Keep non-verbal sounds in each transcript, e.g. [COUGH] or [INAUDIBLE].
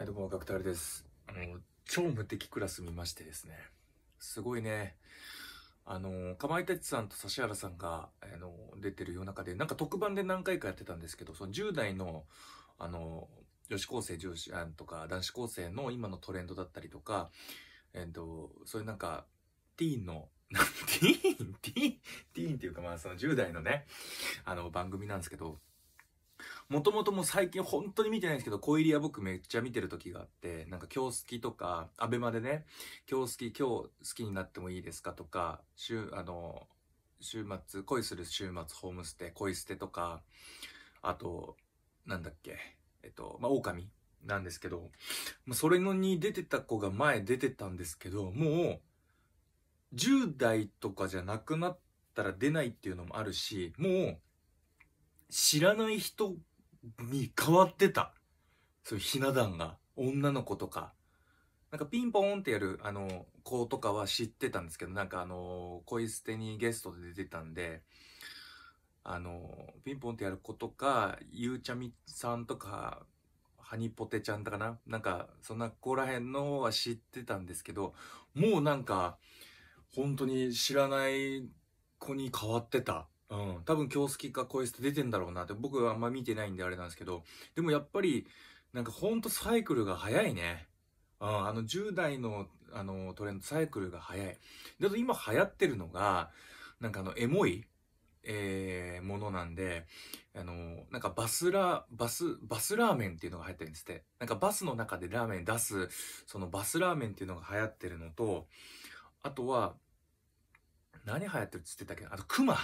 はい、どうも、ガクタルです。あの、超無敵クラス見ましてですね。すごいね。あの、かまいたちさんと指原さんが、あの、出てる夜中で、なんか特番で何回かやってたんですけど、その10代の、あの、女子高生、女子、あとか、男子高生の今のトレンドだったりとか、えっと、そういうなんか、ティーンの、[LAUGHS] ティーン、ティーン、ティーンっていうか、まあ、その10代のね、あの、番組なんですけど、もともとも最近本当に見てないんですけど、小入りは僕めっちゃ見てる時があって、なんか今日好きとか、アベマでね、今日好き、今日好きになってもいいですかとか、週、あの、週末、恋する週末、ホームステ、恋捨てとか、あと、なんだっけ、えっと、まあ、狼なんですけど、まあ、それのに出てた子が前出てたんですけど、もう、10代とかじゃなくなったら出ないっていうのもあるし、もう、知らない人に変わってた。そういうひな壇が、女の子とか。なんかピンポーンってやる、あの、子とかは知ってたんですけど、なんかあの、恋捨てにゲストで出てたんで、あの、ピンポンってやる子とか、ゆうちゃみさんとか、ハニポテちゃんだかななんか、そんな子らへんのは知ってたんですけど、もうなんか、本当に知らない子に変わってた。うん、多分京介か声質出てんだろうなって僕はあんま見てないんであれなんですけど、でもやっぱり、なんかほんとサイクルが早いね。うん、あの10代のあのトレンドサイクルが早い。だと今流行ってるのが、なんかあのエモい、えー、ものなんで、あの、なんかバスラ、バス、バスラーメンっていうのが流行ってるんですって。なんかバスの中でラーメン出す、そのバスラーメンっていうのが流行ってるのと、あとは、何流行ってるっつってたっけあと、クマ。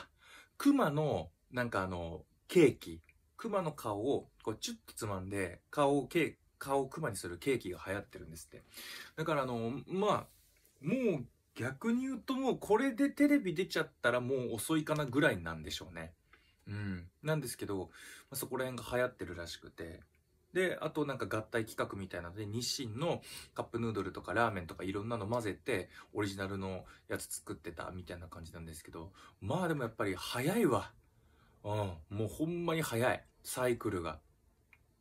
熊の、なんかあの、ケーキ。熊の顔を、こう、チュッとつまんで、顔をケ顔を熊にするケーキが流行ってるんですって。だからあの、まあ、もう逆に言うともうこれでテレビ出ちゃったらもう遅いかなぐらいなんでしょうね。うん。なんですけど、まあ、そこら辺が流行ってるらしくて、で、あとなんか合体企画みたいなので、日清のカップヌードルとかラーメンとかいろんなの混ぜて、オリジナルのやつ作ってたみたいな感じなんですけど、まあでもやっぱり早いわ。うん、もうほんまに早い。サイクルが。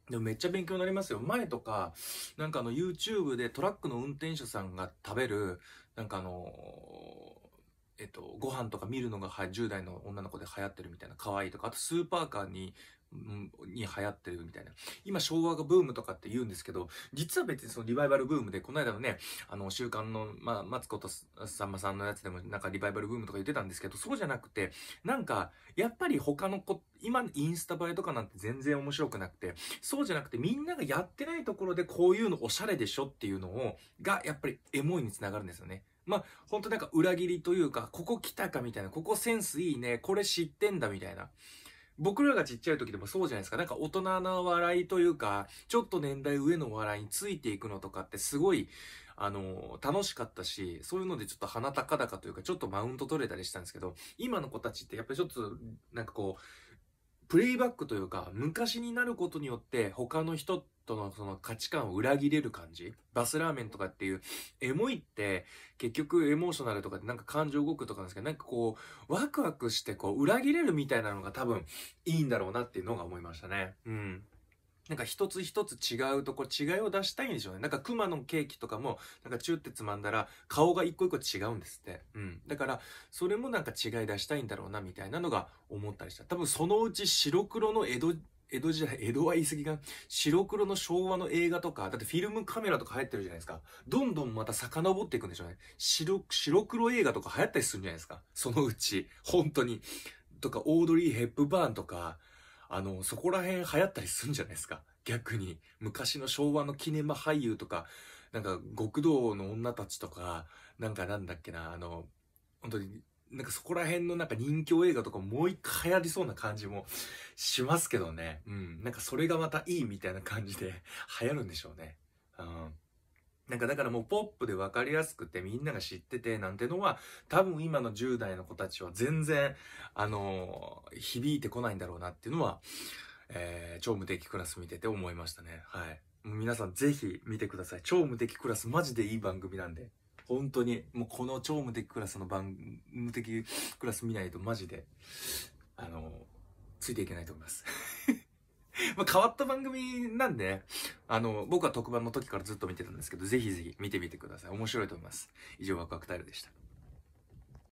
でもめっちゃ勉強になりますよ。前とか、なんかあの YouTube でトラックの運転手さんが食べる、なんかあのえっと、ご飯とか見るのが10代の女の子で流行ってるみたいな可愛いとか、あとスーパーカーにに流行ってるみたいな。今昭和がブームとかって言うんですけど、実は別にそのリバイバルブームで、この間のね、あの、週刊の、まあ、マツコとさんまさんのやつでもなんかリバイバルブームとか言ってたんですけど、そうじゃなくて、なんか、やっぱり他の子、今インスタ映えとかなんて全然面白くなくて、そうじゃなくてみんながやってないところでこういうのおしゃれでしょっていうのを、がやっぱりエモいにつながるんですよね。まあ、ほんとなんか裏切りというか、ここ来たかみたいな、ここセンスいいね、これ知ってんだみたいな。僕らがちっちゃい時でもそうじゃないですか。なんか大人な笑いというか、ちょっと年代上の笑いについていくのとかってすごい、あの、楽しかったし、そういうのでちょっと鼻高々というか、ちょっとマウント取れたりしたんですけど、今の子たちってやっぱりちょっと、なんかこう、プレイバックというか、昔になることによって他の人とのその価値観を裏切れる感じバスラーメンとかっていう、エモいって結局エモーショナルとかでなんか感情動くとかなんですけど、なんかこう、ワクワクしてこう、裏切れるみたいなのが多分いいんだろうなっていうのが思いましたね。うん。なんか一つ一つ違うとこ違いを出したいんでしょうね。なんか熊のケーキとかも、なんかチュってつまんだら顔が一個一個違うんですって。うん。だから、それもなんか違い出したいんだろうなみたいなのが思ったりした。多分そのうち白黒の江戸江戸時代、江戸は言い過ぎが白黒の昭和の映画とか、だってフィルムカメラとか流行ってるじゃないですか。どんどんまた遡っていくんでしょうね。白、白黒映画とか流行ったりするんじゃないですか。そのうち。本当に。とか、オードリー・ヘップバーンとか、あの、そこら辺流行ったりするんじゃないですか。逆に。昔の昭和のキネマ俳優とか、なんか、極道の女たちとか、なんかなんだっけな、あの、本当に、なんかそこら辺のなんか人気映画とかもう一回流行りそうな感じもしますけどね。うん。なんかそれがまたいいみたいな感じで [LAUGHS] 流行るんでしょうね。うん。なんかだからもうポップで分かりやすくてみんなが知っててなんてのは多分今の10代の子たちは全然あのー、響いてこないんだろうなっていうのは、えー、超無敵クラス見てて思いましたね。はい。皆さんぜひ見てください。超無敵クラスマジでいい番組なんで。本当に、もうこの超無敵クラスの番、無敵クラス見ないとマジで、あの、ついていけないと思います。[LAUGHS] ま変わった番組なんで、あの、僕は特番の時からずっと見てたんですけど、ぜひぜひ見てみてください。面白いと思います。以上、ワクワクタイルでした。